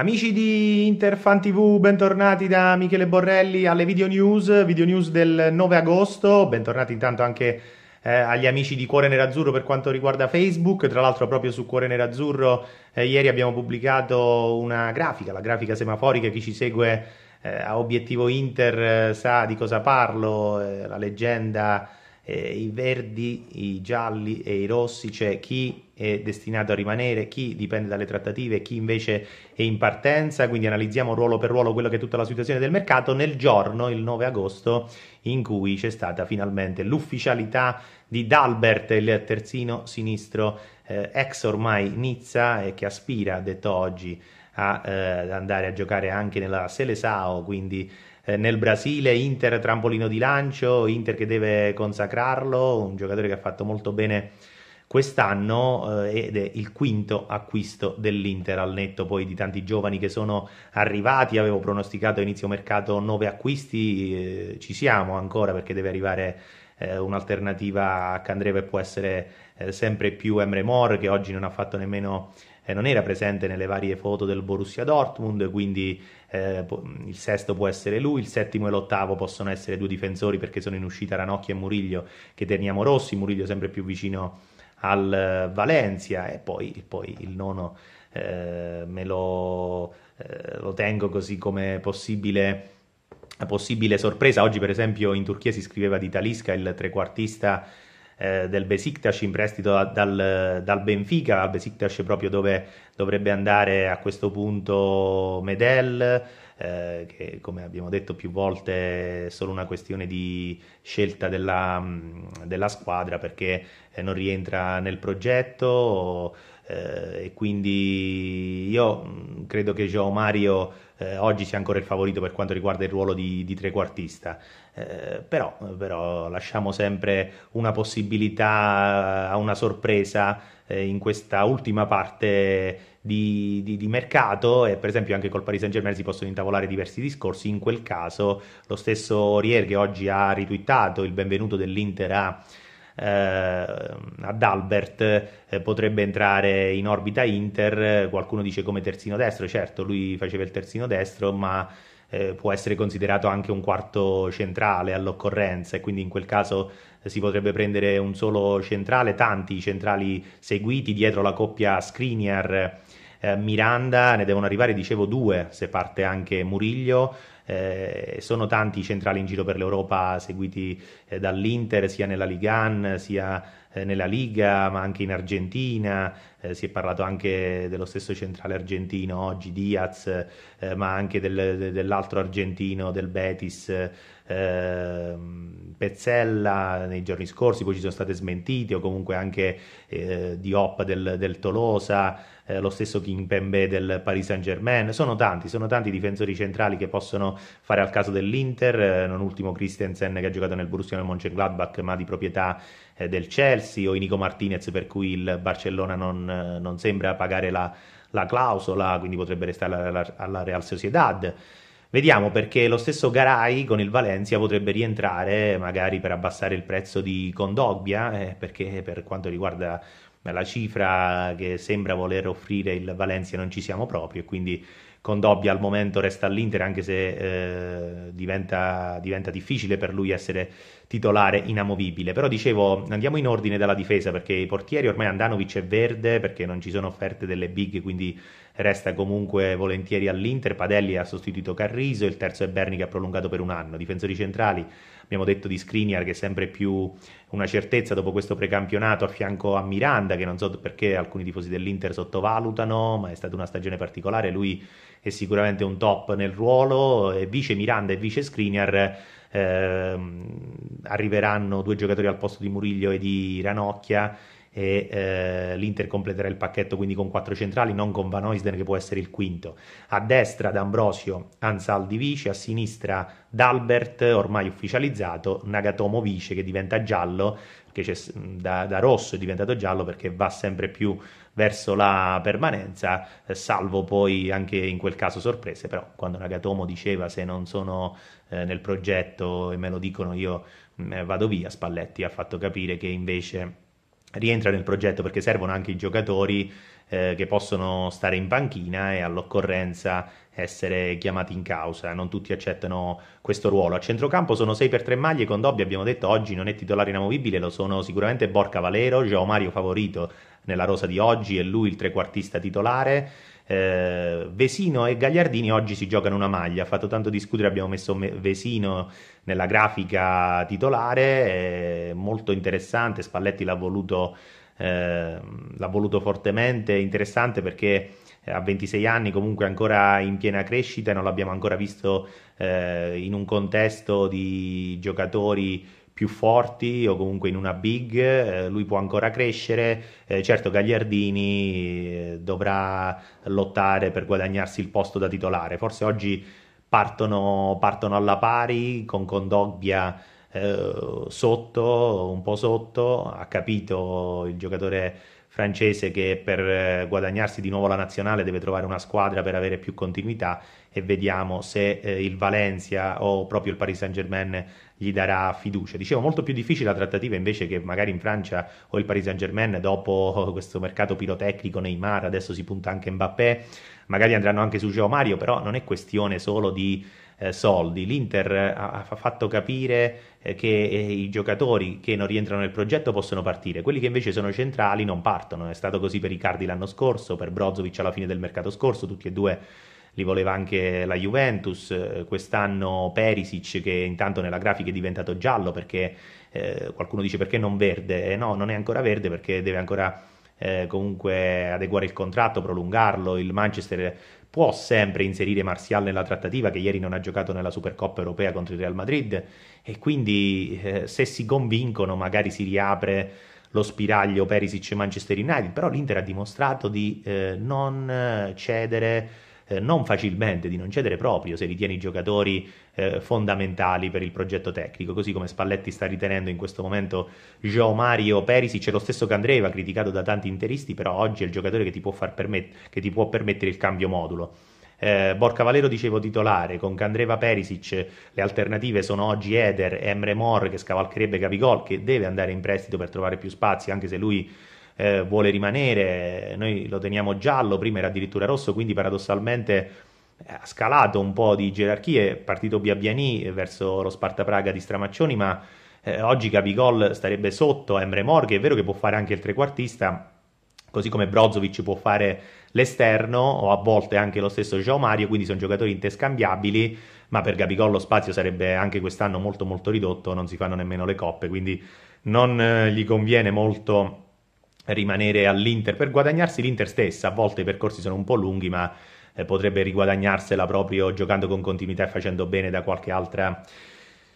Amici di Interfan TV, bentornati da Michele Borrelli alle video news, video news del 9 agosto, bentornati intanto anche eh, agli amici di Cuore Nerazzurro per quanto riguarda Facebook, tra l'altro proprio su Cuore Nerazzurro eh, ieri abbiamo pubblicato una grafica, la grafica semaforica, chi ci segue eh, a obiettivo Inter eh, sa di cosa parlo, eh, la leggenda, eh, i verdi, i gialli e i rossi, c'è cioè chi è destinato a rimanere, chi dipende dalle trattative, chi invece è in partenza, quindi analizziamo ruolo per ruolo quello che è tutta la situazione del mercato nel giorno, il 9 agosto, in cui c'è stata finalmente l'ufficialità di Dalbert, il terzino sinistro eh, ex ormai Nizza e che aspira, ha detto oggi, a, eh, ad andare a giocare anche nella Selesao, quindi eh, nel Brasile, Inter trampolino di lancio, Inter che deve consacrarlo, un giocatore che ha fatto molto bene quest'anno eh, ed è il quinto acquisto dell'Inter al netto poi di tanti giovani che sono arrivati, avevo pronosticato a inizio mercato nove acquisti, eh, ci siamo ancora perché deve arrivare eh, un'alternativa a Candreva e può essere eh, sempre più Emre Mor che oggi non ha fatto nemmeno eh, non era presente nelle varie foto del Borussia Dortmund, quindi eh, il sesto può essere lui, il settimo e l'ottavo possono essere due difensori perché sono in uscita Ranocchia e Muriglio che teniamo rossi, Muriglio sempre più vicino al Valencia e poi, poi il nono eh, me lo, eh, lo, tengo così come possibile, possibile, sorpresa. Oggi per esempio in Turchia si scriveva di Talisca, il trequartista eh, del Besiktas in prestito da, dal, dal, Benfica, al Besiktas proprio dove dovrebbe andare a questo punto Medel eh, che come abbiamo detto più volte è solo una questione di scelta della, mm, della squadra perché eh, non rientra nel progetto o, eh, e quindi io mm, credo che Joao Mario eh, oggi sia ancora il favorito per quanto riguarda il ruolo di, di trequartista eh, però, però, lasciamo sempre una possibilità eh, a una sorpresa eh, in questa ultima parte di, di, di, mercato e per esempio anche col Paris Saint Germain si possono intavolare diversi discorsi, in quel caso lo stesso Rier che oggi ha ritwittato il benvenuto dell'Inter a eh, ad Albert eh, potrebbe entrare in orbita Inter, qualcuno dice come terzino destro, certo lui faceva il terzino destro ma eh, può essere considerato anche un quarto centrale all'occorrenza e quindi in quel caso si potrebbe prendere un solo centrale, tanti centrali seguiti dietro la coppia Skriniar eh, Miranda, ne devono arrivare, dicevo, due, se parte anche Muriglio. Eh, sono tanti i centrali in giro per l'Europa seguiti eh, dall'Inter, sia nella Ligan, sia eh, nella Liga, ma anche in Argentina. Eh, si è parlato anche dello stesso centrale argentino oggi, Diaz, eh, ma anche del, dell'altro argentino, del Betis eh, Pezzella nei giorni scorsi, poi ci sono state smentite, o comunque anche eh, Diop del, del Tolosa, eh, lo stesso Pembe del Paris Saint Germain, sono tanti, sono tanti difensori centrali che possono fare al caso dell'Inter, eh, non ultimo Christensen che ha giocato nel Borussia Mönchengladbach ma di proprietà eh, del Chelsea, o Inico Martinez per cui il Barcellona non, non sembra pagare la, la clausola, quindi potrebbe restare alla, alla Real Sociedad. Vediamo perché lo stesso Garay con il Valencia potrebbe rientrare magari per abbassare il prezzo di Condogbia, eh, perché per quanto riguarda la cifra che sembra voler offrire il Valencia non ci siamo proprio, quindi Condobbia al momento resta all'Inter anche se eh, diventa, diventa, difficile per lui essere titolare inamovibile. Però dicevo, andiamo in ordine dalla difesa perché i portieri ormai Andanovic è verde perché non ci sono offerte delle big, quindi resta comunque volentieri all'Inter. Padelli ha sostituito Carriso, il terzo è Berni che ha prolungato per un anno. Difensori centrali abbiamo detto di Skriniar che è sempre più una certezza dopo questo precampionato a fianco a Miranda che non so perché alcuni tifosi dell'Inter sottovalutano ma è stata una stagione particolare lui è sicuramente un top nel ruolo, e vice Miranda e vice Skriniar eh, arriveranno due giocatori al posto di Muriglio e di Ranocchia e eh, l'Inter completerà il pacchetto quindi con quattro centrali, non con Van Oisden che può essere il quinto. A destra D'Ambrosio, Ansal vice, a sinistra D'Albert, ormai ufficializzato, Nagatomo vice che diventa giallo, che da, da, rosso è diventato giallo perché va sempre più verso la permanenza, eh, salvo poi anche in quel caso sorprese, però quando Nagatomo diceva se non sono eh, nel progetto e me lo dicono io mh, mm, eh, vado via, Spalletti ha fatto capire che invece rientra nel progetto perché servono anche i giocatori eh, che possono stare in panchina e all'occorrenza essere chiamati in causa. Non tutti accettano questo ruolo. A centrocampo sono 6 per 3 maglie con Dobby, abbiamo detto oggi non è titolare inamovibile, lo sono sicuramente Borca Valero, Geo Mario Favorito nella rosa di oggi è lui il trequartista titolare. Eh, Vesino e Gagliardini oggi si giocano una maglia, ha fatto tanto discutere, abbiamo messo me- Vesino nella grafica titolare, eh, molto interessante, Spalletti l'ha voluto, eh, l'ha voluto fortemente, interessante perché eh, a 26 anni comunque ancora in piena crescita e non l'abbiamo ancora visto eh, in un contesto di giocatori più forti o comunque in una big, eh, lui può ancora crescere, eh, certo Gagliardini eh, dovrà lottare per guadagnarsi il posto da titolare, forse oggi partono, partono alla pari con Condogbia eh, sotto, un po' sotto, ha capito il giocatore francese che per eh, guadagnarsi di nuovo la nazionale deve trovare una squadra per avere più continuità e vediamo se il Valencia o proprio il Paris Saint Germain gli darà fiducia. Dicevo, molto più difficile la trattativa invece che magari in Francia o il Paris Saint Germain dopo questo mercato pirotecnico Neymar, adesso si punta anche Mbappé, magari andranno anche su Geo Mario, però non è questione solo di eh, soldi. L'Inter ha, ha fatto capire eh, che eh, i giocatori che non rientrano nel progetto possono partire, quelli che invece sono centrali non partono. È stato così per Icardi l'anno scorso, per Brozovic alla fine del mercato scorso, tutti e due li voleva anche la Juventus, eh, quest'anno Perisic che intanto nella grafica è diventato giallo perché eh, qualcuno dice perché non verde, eh, no non è ancora verde perché deve ancora eh, comunque adeguare il contratto, prolungarlo, il Manchester può sempre inserire Marcial nella trattativa che ieri non ha giocato nella Supercoppa europea contro il Real Madrid e quindi eh, se si convincono magari si riapre lo spiraglio Perisic Manchester United, però l'Inter ha dimostrato di eh, non cedere eh, non facilmente, di non cedere proprio se ritieni i giocatori eh, fondamentali per il progetto tecnico, così come Spalletti sta ritenendo in questo momento Gio Mario Perisic, lo stesso Candreva, criticato da tanti interisti, però oggi è il giocatore che ti può, permet- che ti può permettere il cambio modulo. Eh, Borca Valero dicevo titolare, con Candreva Perisic le alternative sono oggi Eder e Emre Mor che scavalcherebbe Gabigol che deve andare in prestito per trovare più spazi anche se lui eh, vuole rimanere, noi lo teniamo giallo, prima era addirittura rosso, quindi paradossalmente eh, ha scalato un po' di gerarchie, partito Biani verso lo Sparta Praga di Stramaccioni, ma eh, oggi Capigol starebbe sotto Emre Mor, è vero che può fare anche il trequartista, così come Brozovic può fare l'esterno o a volte anche lo stesso Joao Mario, quindi sono giocatori interscambiabili, ma per Gabigol lo spazio sarebbe anche quest'anno molto molto ridotto, non si fanno nemmeno le coppe, quindi non eh, gli conviene molto rimanere all'Inter per guadagnarsi l'Inter stessa. A volte i percorsi sono un po' lunghi, ma eh, potrebbe riguadagnarsela proprio giocando con continuità e facendo bene da qualche altra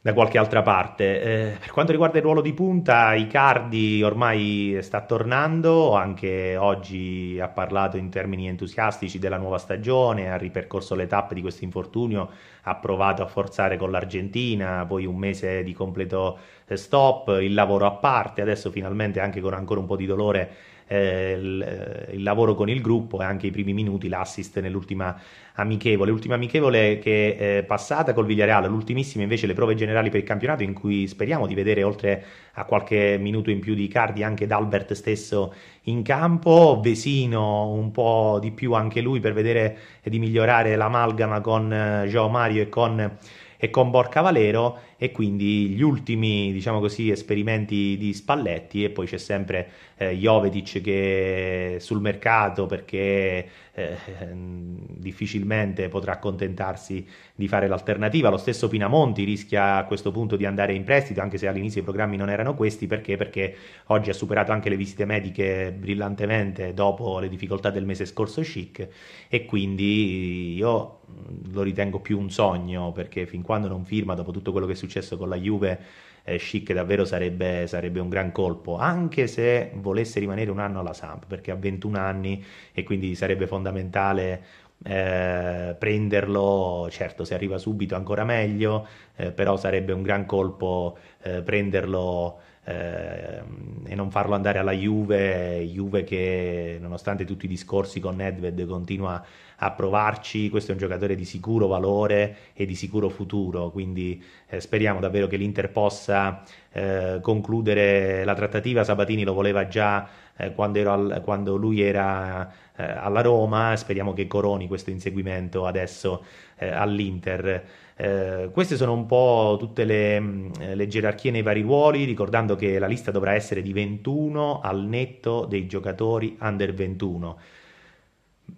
da qualche altra parte. Eh, per quanto riguarda il ruolo di punta, Icardi ormai sta tornando, anche oggi ha parlato in termini entusiastici della nuova stagione, ha ripercorso le tappe di questo infortunio, ha provato a forzare con l'Argentina, poi un mese di completo eh, stop, il lavoro a parte, adesso finalmente anche con ancora un po' di dolore eh, eh, il, lavoro con il gruppo e anche i primi minuti, l'assist nell'ultima amichevole. L'ultima amichevole che è passata col Villareal, l'ultimissima invece le prove generali per il campionato in cui speriamo di vedere oltre a qualche minuto in più di Cardi anche D'Albert stesso in campo, Vesino un po' di più anche lui per vedere di migliorare l'amalgama con eh, Joao Mario e con, e con Borca Valero e quindi gli ultimi diciamo così, esperimenti di Spalletti e poi c'è sempre eh, Jovetic che sul mercato perché eh, difficilmente potrà accontentarsi di fare l'alternativa. Lo stesso Pinamonti rischia a questo punto di andare in prestito, anche se all'inizio i programmi non erano questi, perché? perché oggi ha superato anche le visite mediche brillantemente dopo le difficoltà del mese scorso chic e quindi io mm, lo ritengo più un sogno perché fin quando non firma dopo tutto quello che è successo successo con la Juve, eh, Schick davvero sarebbe, sarebbe, un gran colpo, anche se volesse rimanere un anno alla Samp, perché ha 21 anni e quindi sarebbe fondamentale eh, prenderlo, certo se arriva subito ancora meglio, eh, però sarebbe un gran colpo eh, prenderlo eh, e non farlo andare alla Juve, Juve che nonostante tutti i discorsi con Nedved continua a provarci, questo è un giocatore di sicuro valore e di sicuro futuro, quindi eh, speriamo davvero che l'Inter possa eh, concludere la trattativa, Sabatini lo voleva già eh, quando, al, quando, lui era eh, alla Roma, speriamo che coroni questo inseguimento adesso eh, all'Inter. Eh, queste sono un po' tutte le, mm, le, gerarchie nei vari ruoli, ricordando che la lista dovrà essere di 21 al netto dei giocatori under 21.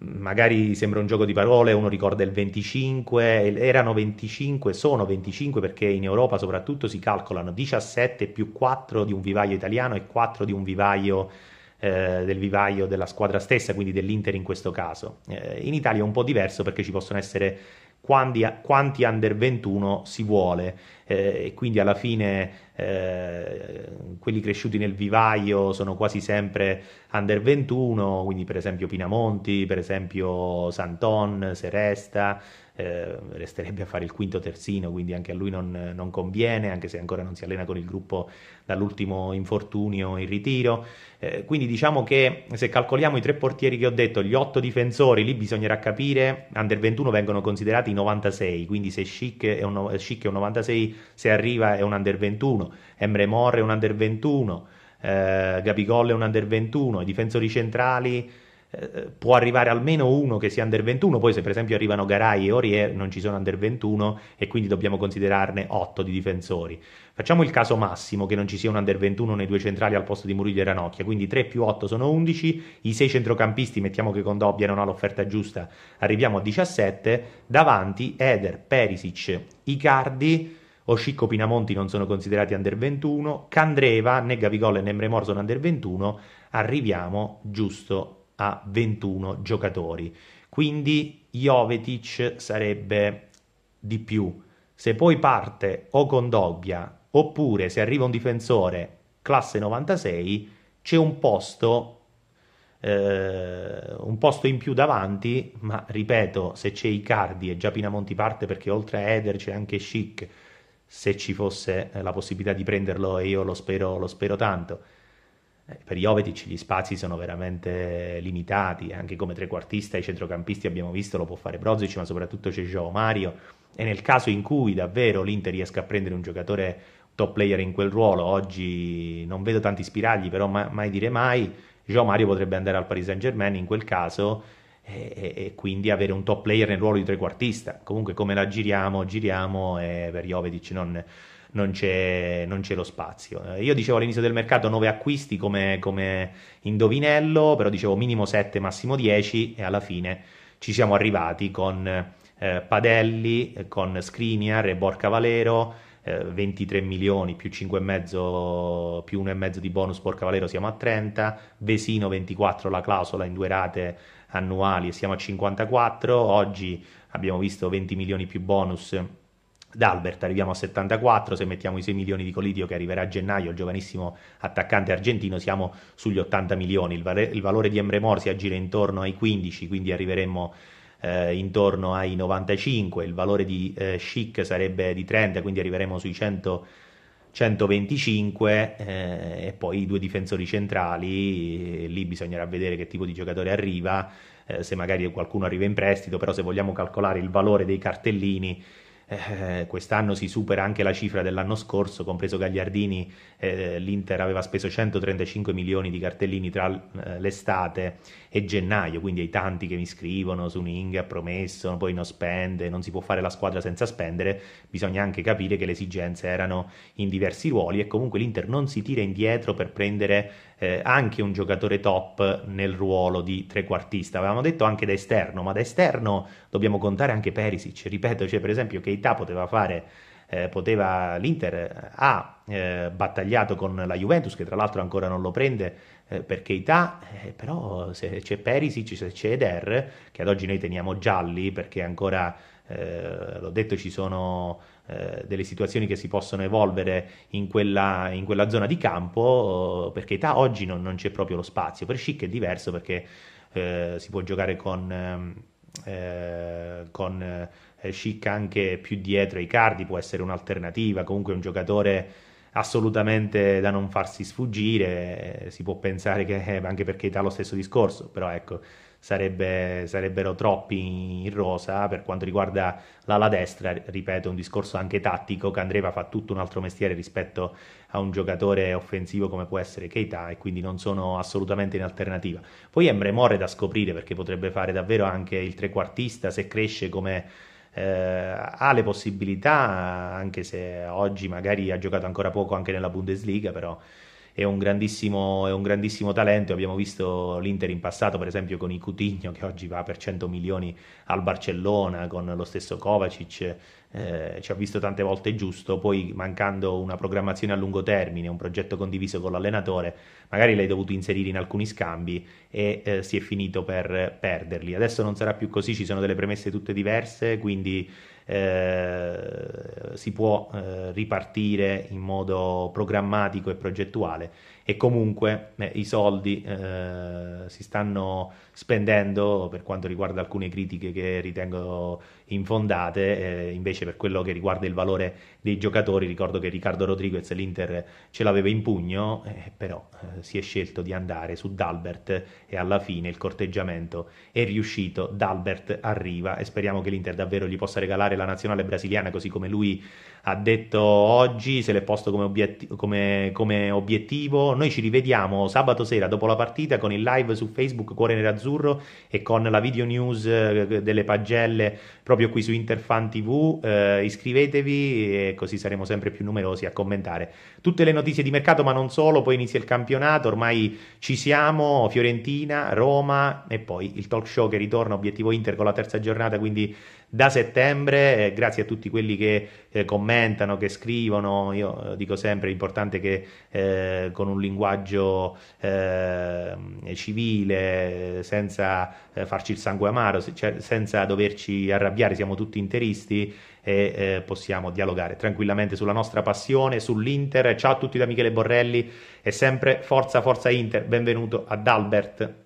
Magari sembra un gioco di parole, uno ricorda il 25, erano 25, sono 25 perché in Europa soprattutto si calcolano 17 più 4 di un vivaio italiano e 4 di un vivaio eh, del vivaio della squadra stessa, quindi dell'Inter in questo caso. Eh, in Italia è un po' diverso perché ci possono essere quanti, quanti under 21 si vuole eh, e quindi alla fine eh, quelli cresciuti nel vivaio sono quasi sempre under 21, quindi per esempio Pinamonti, per esempio Santon, se resta, eh, resterebbe a fare il quinto terzino, quindi anche a lui non, non, conviene, anche se ancora non si allena con il gruppo dall'ultimo infortunio in ritiro. Eh, quindi diciamo che se calcoliamo i tre portieri che ho detto, gli otto difensori, lì bisognerà capire, under 21 vengono considerati 96, quindi se Schick è un, Schick è un 96 se arriva è un under 21, Emre Mor è un under 21, eh, Gabigol è un under 21, i difensori centrali eh, può arrivare almeno uno che sia under 21, poi se per esempio arrivano Garay e Orier non ci sono under 21 e quindi dobbiamo considerarne 8 di difensori. Facciamo il caso massimo che non ci sia un under 21 nei due centrali al posto di Murillo e Ranocchia, quindi 3 più 8 sono 11, i 6 centrocampisti mettiamo che con Dobbia non ha l'offerta giusta, arriviamo a 17, davanti Eder, Perisic, Icardi, Oscicco Pinamonti non sono considerati under 21, Candreva né Gavigol né Emre sono under 21, arriviamo giusto a 21 giocatori. Quindi Jovetic sarebbe di più. Se poi parte o con Dobbia oppure se arriva un difensore classe 96 c'è un posto eh, un posto in più davanti, ma ripeto, se c'è Icardi e già Pinamonti parte perché oltre a Eder c'è anche Chic se ci fosse eh, la possibilità di prenderlo e io lo spero, lo spero tanto. Eh, per Jovetic gli spazi sono veramente limitati, eh, anche come trequartista e centrocampisti abbiamo visto lo può fare Brozic, ma soprattutto c'è Joao Mario e nel caso in cui davvero l'Inter riesca a prendere un giocatore top player in quel ruolo, oggi non vedo tanti spiragli, però mai, mai dire mai, Joao Mario potrebbe andare al Paris Saint Germain in quel caso e, e, quindi avere un top player nel ruolo di trequartista. Comunque come la giriamo, giriamo e per Jovetic non, non, c'è, non c'è lo spazio. Eh, io dicevo all'inizio del mercato 9 acquisti come, come indovinello, però dicevo minimo 7, massimo 10 e alla fine ci siamo arrivati con eh, Padelli, con Skriniar e Borca Valero. 23 eh, milioni più 5,5 più 1,5 di bonus por Valero siamo a 30, Vesino 24 la clausola in due rate annuali e siamo a 54, oggi abbiamo visto 20 milioni più bonus D'Albert arriviamo a 74, se mettiamo i 6 milioni di Colidio che arriverà a gennaio, il giovanissimo attaccante argentino, siamo sugli 80 milioni. Il, vale, il valore di Emre Mor si aggira intorno ai 15, quindi arriveremmo eh, intorno ai 95. Il valore di eh, Chic sarebbe di 30, quindi arriveremo sui 100 125 eh, e poi i due difensori centrali, eh, lì bisognerà vedere che tipo di giocatore arriva, eh, se magari qualcuno arriva in prestito, però se vogliamo calcolare il valore dei cartellini eh, quest'anno si supera anche la cifra dell'anno scorso, compreso Gagliardini, eh, l'Inter aveva speso 135 milioni di cartellini tra eh, l'estate e gennaio, quindi ai tanti che mi scrivono, su Ning ha promesso, poi non spende, non si può fare la squadra senza spendere, bisogna anche capire che le esigenze erano in diversi ruoli e comunque l'Inter non si tira indietro per prendere eh, anche un giocatore top nel ruolo di trequartista. Avevamo detto anche da esterno, ma da esterno dobbiamo contare anche Perisic. Ripeto, cioè per esempio Keita poteva fare eh, poteva, l'Inter ha eh, battagliato con la Juventus che tra l'altro ancora non lo prende eh, per Keita eh, però se c'è Perisic se c'è Eder che ad oggi noi teniamo gialli perché ancora eh, l'ho detto, ci sono eh, delle situazioni che si possono evolvere in quella, in quella zona di campo, eh, perché età oggi non, non, c'è proprio lo spazio, per Schick è diverso perché eh, si può giocare con... Ehm, eh, con eh, Schick anche più dietro ai cardi può essere un'alternativa, comunque è un giocatore assolutamente da non farsi sfuggire, si può pensare che anche perché età lo stesso discorso, però ecco, sarebbe, sarebbero troppi in rosa. Per quanto riguarda l'ala destra, ripeto, un discorso anche tattico, Candreva fa tutto un altro mestiere rispetto a un giocatore offensivo come può essere Keita e quindi non sono assolutamente in alternativa. Poi Emre More da scoprire perché potrebbe fare davvero anche il trequartista se cresce come... Eh, ha le possibilità, anche se oggi magari ha giocato ancora poco anche nella Bundesliga, però è un grandissimo, è un grandissimo talento. Abbiamo visto l'Inter in passato, per esempio, con i Coutinho che oggi va per 100 milioni al Barcellona, con lo stesso Kovacic. Eh, ci ha visto tante volte giusto, poi mancando una programmazione a lungo termine, un progetto condiviso con l'allenatore, magari l'hai dovuto inserire in alcuni scambi e eh, si è finito per perderli. Adesso non sarà più così, ci sono delle premesse tutte diverse, quindi eh, si può eh, ripartire in modo programmatico e progettuale e comunque eh, i soldi eh, si stanno spendendo per quanto riguarda alcune critiche che ritengo infondate, eh, invece per quello che riguarda il valore dei giocatori, ricordo che Riccardo Rodriguez l'Inter ce l'aveva in pugno, eh, però eh, si è scelto di andare su Dalbert e alla fine il corteggiamento è riuscito, Dalbert arriva e speriamo che l'Inter davvero gli possa regalare la nazionale brasiliana così come lui ha detto oggi, se l'è posto come, obietti- come, come obiettivo. Noi ci rivediamo sabato sera dopo la partita con il live su Facebook Cuore Nerazzurro e con la video news eh, delle pagelle proprio proprio qui su Interfan TV. Eh, iscrivetevi e così saremo sempre più numerosi a commentare tutte le notizie di mercato, ma non solo. Poi inizia il campionato, ormai ci siamo, Fiorentina, Roma e poi il talk show che ritorna, obiettivo Inter con la terza giornata, quindi da settembre. Eh, grazie a tutti quelli che eh, commentano, che scrivono. Io eh, dico sempre: è importante che eh, con un linguaggio ehm, civile, eh, senza eh, farci il sangue amaro, se, cioè, senza doverci arrabbiare, siamo tutti interisti e eh, possiamo dialogare tranquillamente sulla nostra passione, sull'Inter. Ciao a tutti da Michele Borrelli e sempre forza, forza Inter. Benvenuto ad Albert.